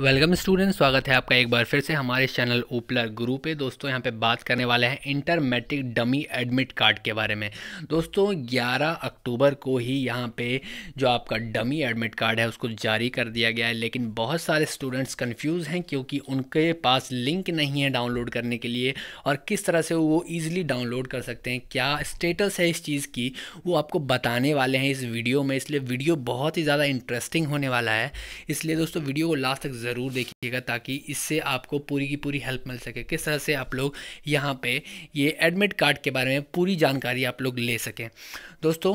welcome student स्वागत है आपका एक बार फिर से हमारे चैनल ओपलर गुरु पे दोस्तों यहाँ पे बात करने वाले हैं inter matric dummy admit card के बारे में दोस्तों 11 अक्टूबर को ही यहाँ पे जो आपका डमी एडमिट कार्ड है उसको जारी कर दिया गया है लेकिन बहुत सारे स्टूडेंट्स कन्फ्यूज़ हैं क्योंकि उनके पास लिंक नहीं है डाउनलोड करने के लिए और किस तरह से वो ईज़िली डाउनलोड कर सकते हैं क्या स्टेटस है इस चीज़ की वो आपको बताने वाले हैं इस वीडियो में इसलिए वीडियो बहुत ही ज़्यादा इंटरेस्टिंग होने वाला है इसलिए दोस्तों वीडियो को लास्ट तक ज़रूर देखिएगा ताकि इससे आपको पूरी की पूरी हेल्प मिल सके किस तरह से आप लोग यहाँ पे ये एडमिट कार्ड के बारे में पूरी जानकारी आप लोग ले सकें दोस्तों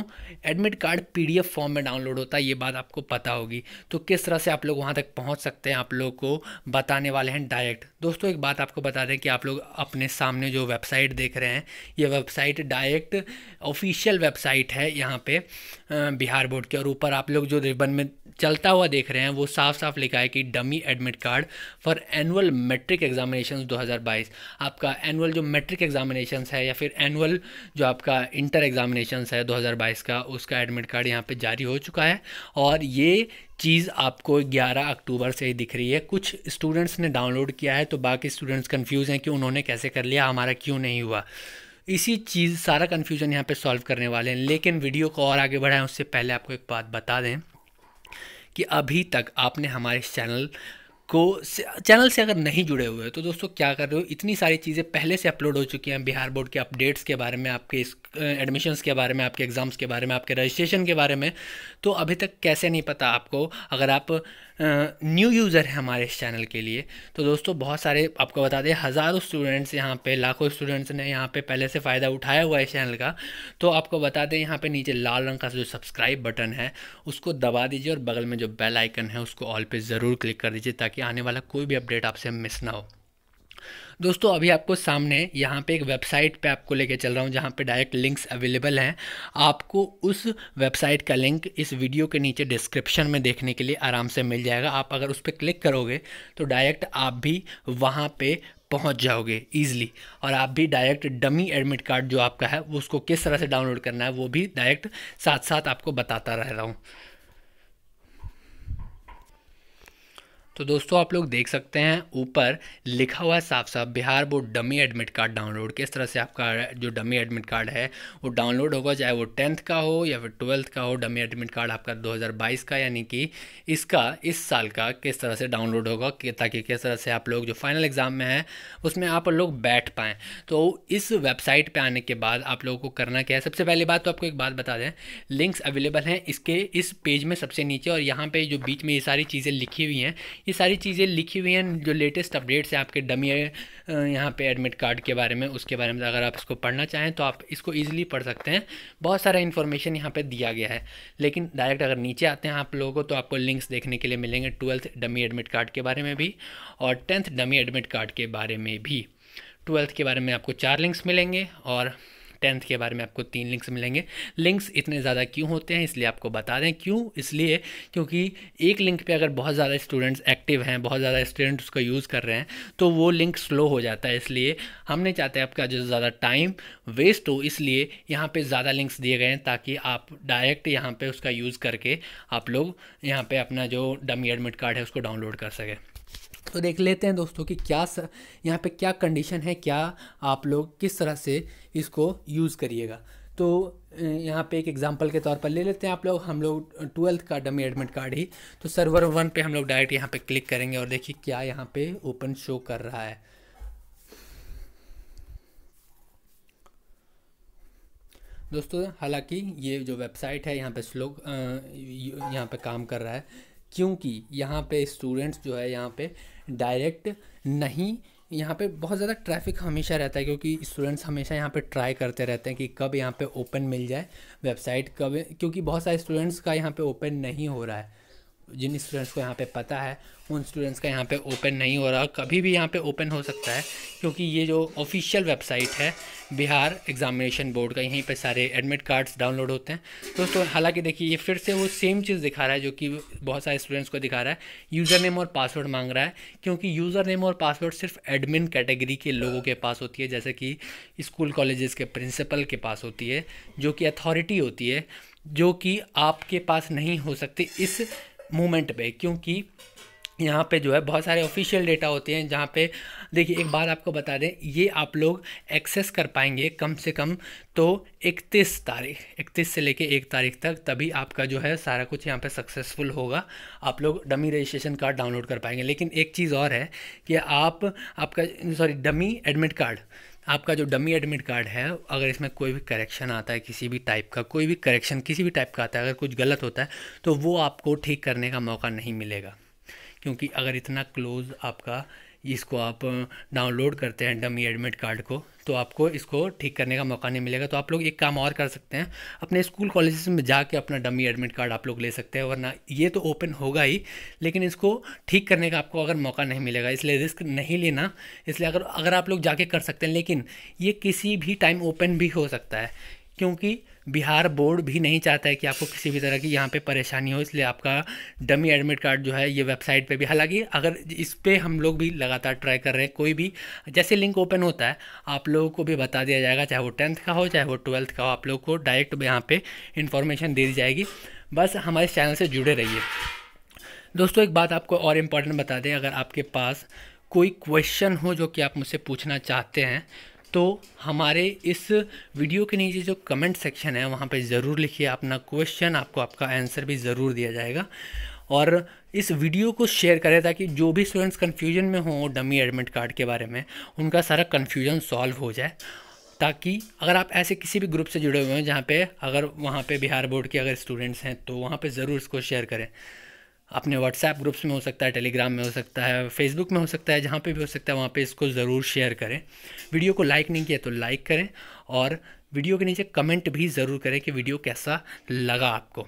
एडमिट कार्ड पीडीएफ फॉर्म में डाउनलोड होता है ये बात आपको पता होगी तो किस तरह से आप लोग वहाँ तक पहुँच सकते हैं आप लोग को बताने वाले हैं डायरेक्ट दोस्तों एक बात आपको बता दें कि आप लोग अपने सामने जो वेबसाइट देख रहे हैं ये वेबसाइट डायरेक्ट ऑफिशियल वेबसाइट है यहाँ पे बिहार बोर्ड के और ऊपर आप लोग जो रिबन में चलता हुआ देख रहे हैं वो साफ साफ लिखा है कि dummy admit card for annual matric examination 2022 आपका एनुअल जो मैट्रिक एग्जामिनेशन है या फिर एनुअल जो आपका इंटर एग्जामिनेशन है 2022 का उसका एडमिट कार्ड यहाँ पे जारी हो चुका है और ये चीज़ आपको 11 अक्टूबर से ही दिख रही है कुछ स्टूडेंट्स ने डाउनलोड किया है तो बाकी स्टूडेंट्स कन्फ्यूज़ हैं कि उन्होंने कैसे कर लिया हमारा क्यों नहीं हुआ इसी चीज़ सारा कन्फ्यूजन यहाँ पर सॉल्व करने वाले हैं लेकिन वीडियो को और आगे बढ़ाएं उससे पहले आपको एक बात बता दें कि अभी तक आपने हमारे चैनल को चैनल से अगर नहीं जुड़े हुए हैं तो दोस्तों क्या कर रहे हो इतनी सारी चीज़ें पहले से अपलोड हो चुकी हैं बिहार बोर्ड के अपडेट्स के बारे में आपके एडमिशन्स के बारे में आपके एग्ज़ाम्स के बारे में आपके रजिस्ट्रेशन के बारे में तो अभी तक कैसे नहीं पता आपको अगर आप न्यू यूज़र है हमारे इस चैनल के लिए तो दोस्तों बहुत सारे आपको बता दें हज़ारों स्टूडेंट्स यहाँ पे लाखों स्टूडेंट्स ने यहाँ पे पहले से फ़ायदा उठाया हुआ है इस चैनल का तो आपको बता दें यहाँ पे नीचे लाल रंग का जो सब्सक्राइब बटन है उसको दबा दीजिए और बगल में जो बेल आइकन है उसको ऑल पे ज़रूर क्लिक कर दीजिए ताकि आने वाला कोई भी अपडेट आपसे मिस ना हो दोस्तों अभी आपको सामने यहाँ पे एक वेबसाइट पे आपको लेके चल रहा हूँ जहाँ पे डायरेक्ट लिंक्स अवेलेबल हैं आपको उस वेबसाइट का लिंक इस वीडियो के नीचे डिस्क्रिप्शन में देखने के लिए आराम से मिल जाएगा आप अगर उस पर क्लिक करोगे तो डायरेक्ट आप भी वहाँ पर पहुंच जाओगे ईजिली और आप भी डायरेक्ट डमी एडमिट कार्ड जो आपका है वो उसको किस तरह से डाउनलोड करना है वो भी डायरेक्ट साथ साथ आपको बताता रह रहा हूँ तो दोस्तों आप लोग देख सकते हैं ऊपर लिखा हुआ है साफ साफ Bihar board dummy admit card download किस तरह से आपका जो डमी एडमिट कार्ड है वो डाउनलोड होगा चाहे वो टेंथ का हो या फिर ट्वेल्थ का हो डमी एडमिट कार्ड आपका 2022 का यानी कि इसका इस साल का किस तरह से डाउनलोड होगा ताकि किस तरह से आप लोग जो फाइनल एग्ज़ाम में हैं उसमें आप लोग बैठ पाएँ तो इस वेबसाइट पर आने के बाद आप लोगों को करना क्या है सबसे पहली बात तो आपको एक बात बता दें लिंक्स अवेलेबल हैं इसके इस पेज में सबसे नीचे और यहाँ पर जो बीच में ये सारी चीज़ें लिखी हुई हैं ये सारी चीज़ें लिखी हुई हैं जो लेटेस्ट अपडेट्स हैं आपके डमी यहाँ पे एडमिट कार्ड के बारे में उसके बारे में अगर आप इसको पढ़ना चाहें तो आप इसको ईजिली पढ़ सकते हैं बहुत सारा इन्फॉर्मेशन यहाँ पर दिया गया है लेकिन डायरेक्ट अगर नीचे आते हैं आप लोगों को तो आपको लिंक्स देखने के लिए मिलेंगे ट्वेल्थ डमी एडमिट कार्ड के बारे में भी और टेंथ डमी एडमिट कार्ड के बारे में भी ट्वेल्थ के बारे में आपको चार लिंक्स मिलेंगे और टेंथ के बारे में आपको तीन लिंक्स मिलेंगे लिंक्स इतने ज़्यादा क्यों होते हैं इसलिए आपको बता दें क्यों इसलिए क्योंकि एक लिंक पे अगर बहुत ज़्यादा स्टूडेंट्स एक्टिव हैं बहुत ज़्यादा स्टूडेंट्स उसको यूज़ कर रहे हैं तो वो लिंक स्लो हो जाता है इसलिए हम नहीं चाहते आपका जो ज़्यादा टाइम वेस्ट हो इसलिए यहाँ पर ज़्यादा लिंक्स दिए गए हैं ताकि आप डायरेक्ट यहाँ पर उसका यूज़ करके आप लोग यहाँ पर अपना जो डमी एडमिट कार्ड है उसको डाउनलोड कर सकें तो देख लेते हैं दोस्तों कि क्या यहाँ पे क्या कंडीशन है क्या आप लोग किस तरह से इसको यूज़ करिएगा तो यहाँ पे एक एग्जांपल के तौर पर ले लेते हैं आप लोग हम लोग ट्वेल्थ का डमी एडमिट कार्ड ही तो सर्वर वन पे हम लोग डायरेक्ट यहाँ पे क्लिक करेंगे और देखिए क्या यहाँ पे ओपन शो कर रहा है दोस्तों हालांकि ये जो वेबसाइट है यहाँ पे स्लो यहाँ पे काम कर रहा है क्योंकि यहाँ पे स्टूडेंट्स जो है यहाँ पे डायरेक्ट नहीं यहाँ पे बहुत ज़्यादा ट्रैफिक हमेशा रहता है क्योंकि स्टूडेंट्स हमेशा यहाँ पे ट्राई करते रहते हैं कि कब यहाँ पे ओपन मिल जाए वेबसाइट कब क्योंकि बहुत सारे स्टूडेंट्स का यहाँ पे ओपन नहीं हो रहा है जिन स्टूडेंट्स को यहाँ पे पता है उन स्टूडेंट्स का यहाँ पे ओपन नहीं हो रहा कभी भी यहाँ पे ओपन हो सकता है क्योंकि ये जो ऑफिशियल वेबसाइट है बिहार एग्जामिनेशन बोर्ड का यहीं पे सारे एडमिट कार्ड्स डाउनलोड होते हैं दोस्तों हालांकि देखिए ये फिर से वो सेम चीज़ दिखा रहा है जो कि बहुत सारे स्टूडेंट्स को दिखा रहा है यूज़र नेम और पासवर्ड मांग रहा है क्योंकि यूज़र नेम और पासवर्ड सिर्फ एडमिन कैटेगरी के लोगों के पास होती है जैसे कि स्कूल कॉलेजेस के प्रिंसिपल के पास होती है जो कि अथॉरिटी होती है जो कि आपके पास नहीं हो सकती इस मोमेंट पे क्योंकि यहाँ पे जो है बहुत सारे ऑफिशियल डेटा होते हैं जहाँ पे देखिए एक बात आपको बता दें ये आप लोग एक्सेस कर पाएंगे कम से कम तो 31 तारीख 31 से लेके एक तारीख तक तभी आपका जो है सारा कुछ यहाँ पे सक्सेसफुल होगा आप लोग डमी रजिस्ट्रेशन कार्ड डाउनलोड कर पाएंगे लेकिन एक चीज़ और है कि आप आपका सॉरी डमी एडमिट कार्ड आपका जो डमी एडमिट कार्ड है अगर इसमें कोई भी करेक्शन आता है किसी भी टाइप का कोई भी करेक्शन किसी भी टाइप का आता है अगर कुछ गलत होता है तो वो आपको ठीक करने का मौका नहीं मिलेगा क्योंकि अगर इतना क्लोज आपका इसको आप डाउनलोड करते हैं डमी एडमिट कार्ड को तो आपको इसको ठीक करने का मौका नहीं मिलेगा तो आप लोग एक काम और कर सकते हैं अपने स्कूल कॉलेज में जाके अपना डमी एडमिट कार्ड आप लोग ले सकते हैं वरना ये तो ओपन होगा ही लेकिन इसको ठीक करने का आपको अगर मौका नहीं मिलेगा इसलिए रिस्क नहीं लेना इसलिए अगर अगर आप लोग जाके कर सकते हैं लेकिन ये किसी भी टाइम ओपन भी हो सकता है क्योंकि बिहार बोर्ड भी नहीं चाहता है कि आपको किसी भी तरह की यहाँ पे परेशानी हो इसलिए आपका डमी एडमिट कार्ड जो है ये वेबसाइट पे भी हालांकि अगर इस पर हम लोग भी लगातार ट्राई कर रहे हैं कोई भी जैसे लिंक ओपन होता है आप लोगों को भी बता दिया जाएगा चाहे वो टेंथ का हो चाहे वो ट्वेल्थ का हो आप लोग को डायरेक्ट यहाँ पर इंफॉर्मेशन दे दी जाएगी बस हमारे चैनल से जुड़े रहिए दोस्तों एक बात आपको और इम्पॉर्टेंट बता दें अगर आपके पास कोई क्वेश्चन हो जो कि आप मुझसे पूछना चाहते हैं तो हमारे इस वीडियो के नीचे जो कमेंट सेक्शन है वहाँ पे ज़रूर लिखिए अपना क्वेश्चन आपको आपका आंसर भी ज़रूर दिया जाएगा और इस वीडियो को शेयर करें ताकि जो भी स्टूडेंट्स कन्फ्यूजन में हों डमी एडमिट कार्ड के बारे में उनका सारा कन्फ्यूजन सॉल्व हो जाए ताकि अगर आप ऐसे किसी भी ग्रुप से जुड़े हुए हैं जहाँ पे अगर वहाँ पे बिहार बोर्ड के अगर स्टूडेंट्स हैं तो वहाँ पे ज़रूर इसको शेयर करें अपने व्हाट्सएप ग्रुप्स में हो सकता है टेलीग्राम में हो सकता है फेसबुक में हो सकता है जहाँ पे भी हो सकता है वहाँ पे इसको ज़रूर शेयर करें वीडियो को लाइक नहीं किया तो लाइक करें और वीडियो के नीचे कमेंट भी ज़रूर करें कि वीडियो कैसा लगा आपको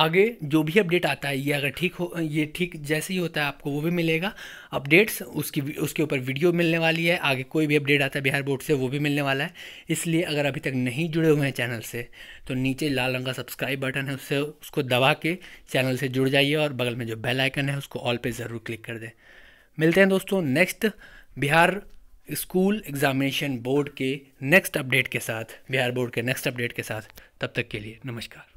आगे जो भी अपडेट आता है ये अगर ठीक हो ये ठीक जैसे ही होता है आपको वो भी मिलेगा अपडेट्स उसकी उसके ऊपर वीडियो मिलने वाली है आगे कोई भी अपडेट आता है बिहार बोर्ड से वो भी मिलने वाला है इसलिए अगर अभी तक नहीं जुड़े हुए हैं चैनल से तो नीचे लाल रंग का सब्सक्राइब बटन है उससे उसको दबा के चैनल से जुड़ जाइए और बगल में जो बेल आइकन है उसको ऑल पर ज़रूर क्लिक कर दें मिलते हैं दोस्तों next Bihar school examination board के नेक्स्ट अपडेट के साथ बिहार बोर्ड के नेक्स्ट अपडेट के साथ तब तक के लिए नमस्कार